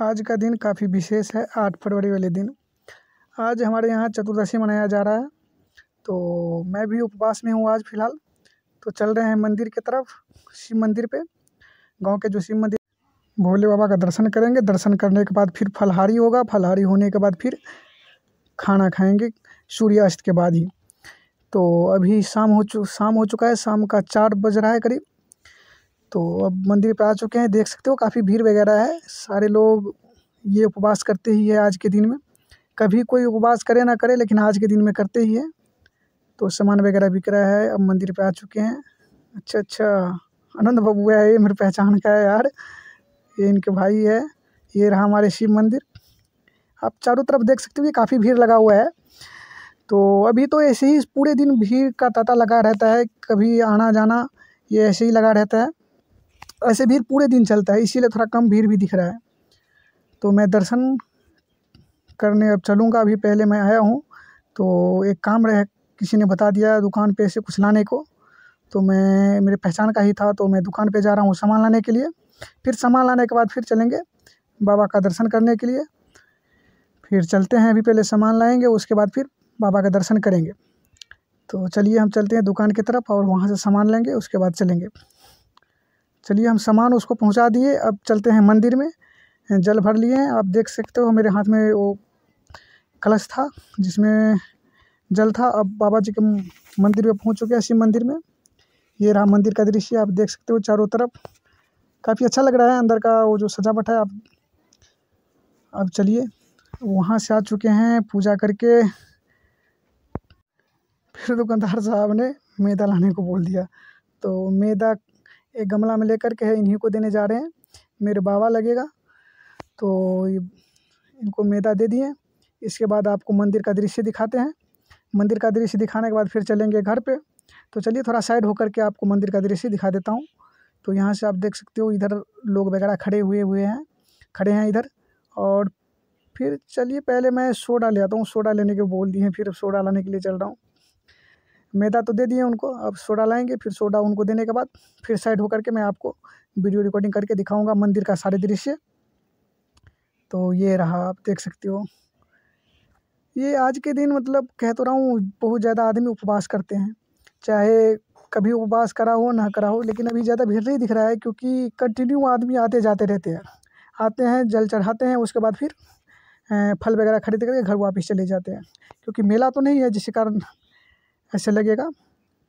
आज का दिन काफ़ी विशेष है आठ फरवरी वाले दिन आज हमारे यहाँ चतुर्दशी मनाया जा रहा है तो मैं भी उपवास में हूँ आज फिलहाल तो चल रहे हैं मंदिर की तरफ शिव मंदिर पे गांव के जो शिव मंदिर भोले बाबा का दर्शन करेंगे दर्शन करने के बाद फिर फलहारी होगा फलहारी होने के बाद फिर खाना खाएंगे सूर्यास्त के बाद ही तो अभी शाम हो चु शाम हो चुका है शाम का चार बज रहा है करीब तो अब मंदिर पे आ चुके हैं देख सकते हो काफ़ी भीड़ वगैरह है सारे लोग ये उपवास करते ही है आज के दिन में कभी कोई उपवास करे ना करे लेकिन आज के दिन में करते ही है तो सामान वगैरह बिक रहा है अब मंदिर पे आ चुके हैं अच्छा अच्छा आनंद बबुआ है ये मेरे पहचान का है यार ये इनके भाई है ये रहा हमारे शिव मंदिर आप चारों तरफ देख सकते हो कि काफ़ी भीड़ लगा हुआ है तो अभी तो ऐसे ही पूरे दिन भीड़ का ताता लगा रहता है कभी आना जाना ये ऐसे ही लगा रहता है ऐसे भीड़ पूरे दिन चलता है इसीलिए थोड़ा कम भीड़ भी दिख रहा है तो मैं दर्शन करने अब चलूँगा अभी पहले मैं आया हूँ तो एक काम रहे किसी ने बता दिया दुकान पे से कुछ लाने को तो मैं मेरे पहचान का ही था तो मैं दुकान पे जा रहा हूँ सामान लाने के लिए फिर सामान लाने के बाद फिर चलेंगे बाबा का दर्शन करने के लिए फिर चलते हैं अभी पहले सामान लाएंगे उसके बाद फिर बाबा का दर्शन करेंगे तो चलिए हम चलते हैं दुकान की तरफ और वहाँ से सामान लेंगे उसके बाद चलेंगे चलिए हम सामान उसको पहुंचा दिए अब चलते हैं मंदिर में जल भर लिए हैं आप देख सकते हो मेरे हाथ में वो कलश था जिसमें जल था अब बाबा जी के मंदिर में पहुंच चुके हैं शिव मंदिर में ये रहा मंदिर का दृश्य आप देख सकते हो चारों तरफ काफ़ी अच्छा लग रहा है अंदर का वो जो सजावट है आप अब चलिए वहाँ से आ चुके हैं पूजा करके फिर दुकानदार साहब ने मैदा लाने को बोल दिया तो मैदा एक गमला में लेकर के है इन्हीं को देने जा रहे हैं मेरे बाबा लगेगा तो इनको मैदा दे दिए इसके बाद आपको मंदिर का दृश्य दिखाते हैं मंदिर का दृश्य दिखाने के बाद फिर चलेंगे घर पे तो चलिए थोड़ा साइड होकर के आपको मंदिर का दृश्य दिखा देता हूँ तो यहाँ से आप देख सकते हो इधर लोग वगैरह खड़े हुए हुए हैं खड़े हैं इधर और फिर चलिए पहले मैं सोडा ले आता हूँ सोडा लेने के बोल दिए फिर सोडा लाने के लिए चल रहा हूँ मैदा तो दे दिए उनको अब सोडा लाएंगे फिर सोडा उनको देने के बाद फिर साइड होकर के मैं आपको वीडियो रिकॉर्डिंग करके दिखाऊंगा मंदिर का सारे दृश्य तो ये रहा आप देख सकते हो ये आज के दिन मतलब कह तो रहा हूँ बहुत ज़्यादा आदमी उपवास करते हैं चाहे कभी उपवास करा हो ना करा हो लेकिन अभी ज़्यादा भीड़ नहीं दिख रहा है क्योंकि कंटिन्यू आदमी आते जाते रहते हैं आते हैं जल चढ़ाते हैं उसके बाद फिर फल वगैरह खरीद करके घर वापस चले जाते हैं क्योंकि मेला तो नहीं है जिसके कारण ऐसे लगेगा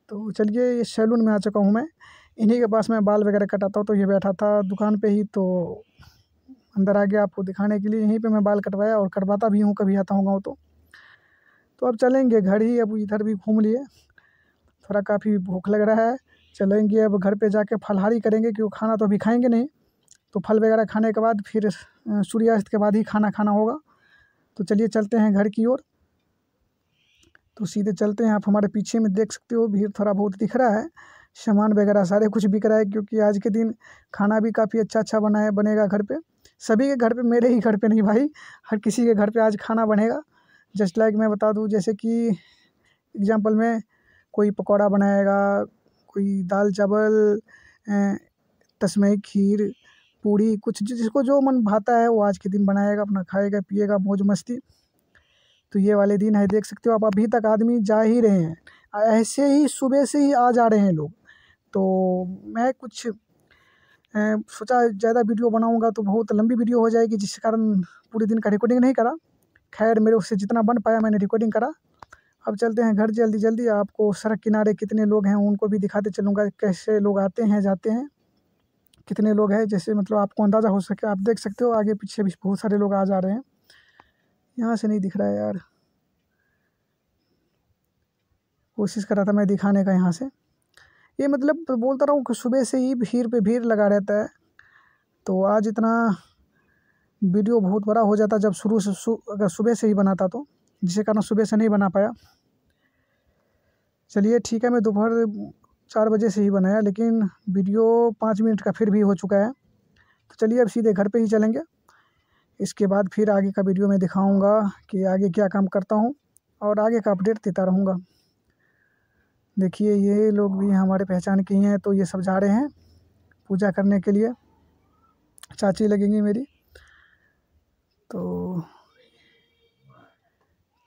तो चलिए ये सैलून में आ चुका हूँ मैं इन्हीं के पास मैं बाल वगैरह कटाता हूँ तो ये बैठा था दुकान पे ही तो अंदर आ गया आपको दिखाने के लिए यहीं पे मैं बाल कटवाया और कटवाता भी हूँ कभी आता हूँ गाँव तो तो अब चलेंगे घर ही अब इधर भी घूम लिए थोड़ा काफ़ी भूख लग रहा है चलेंगे अब घर पर जाके फलहारी करेंगे क्योंकि खाना तो अभी खाएंगे नहीं तो फल वगैरह खाने के बाद फिर सूर्यास्त के बाद ही खाना खाना होगा तो चलिए चलते हैं घर की ओर तो सीधे चलते हैं आप हमारे पीछे में देख सकते हो भीड़ थोड़ा बहुत दिख रहा है सामान वगैरह सारे कुछ बिक रहा है क्योंकि आज के दिन खाना भी काफ़ी अच्छा अच्छा बना है बनेगा घर पे सभी के घर पे मेरे ही घर पे नहीं भाई हर किसी के घर पे आज खाना बनेगा जस्ट लाइक मैं बता दूँ जैसे कि एग्जांपल में कोई पकौड़ा बनाएगा कोई दाल चावल तस्मे खीर पूड़ी कुछ जिसको जो मन भाता है वो आज के दिन बनाएगा अपना खाएगा पिएगा मौज मस्ती तो ये वाले दिन है देख सकते हो आप अभी तक आदमी जा ही रहे हैं ऐसे ही सुबह से ही आ जा रहे हैं लोग तो मैं कुछ सोचा ज़्यादा वीडियो बनाऊंगा तो बहुत लंबी वीडियो हो जाएगी जिस कारण पूरे दिन का रिकॉर्डिंग नहीं करा खैर मेरे उससे जितना बन पाया मैंने रिकॉर्डिंग करा अब चलते हैं घर जल्दी जल्दी आपको सड़क किनारे कितने लोग हैं उनको भी दिखाते चलूँगा कैसे लोग आते हैं जाते हैं कितने लोग हैं जैसे मतलब आपको अंदाज़ा हो सके आप देख सकते हो आगे पीछे भी बहुत सारे लोग आ जा रहे हैं यहाँ से नहीं दिख रहा है यार कोशिश कर रहा था मैं दिखाने का यहाँ से ये मतलब तो बोलता रहा हूँ सुबह से ही भीड़ पे भीड़ लगा रहता है तो आज इतना वीडियो बहुत बड़ा हो जाता जब शुरू से सु, अगर सुबह से ही बनाता तो जिसे कारण सुबह से नहीं बना पाया चलिए ठीक है मैं दोपहर चार बजे से ही बनाया लेकिन वीडियो पाँच मिनट का फिर भी हो चुका है तो चलिए अब सीधे घर पर ही चलेंगे इसके बाद फिर आगे का वीडियो मैं दिखाऊंगा कि आगे क्या काम करता हूँ और आगे का अपडेट देता रहूँगा देखिए ये लोग भी हमारे पहचान के ही हैं तो ये सब जा रहे हैं पूजा करने के लिए चाची लगेंगी मेरी तो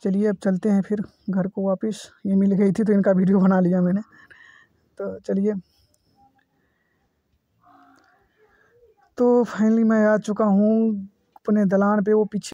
चलिए अब चलते हैं फिर घर को वापस ये मिल गई थी तो इनका वीडियो बना लिया मैंने तो चलिए तो फाइनली मैं आ चुका हूँ अपने दलान पे वो पीछे--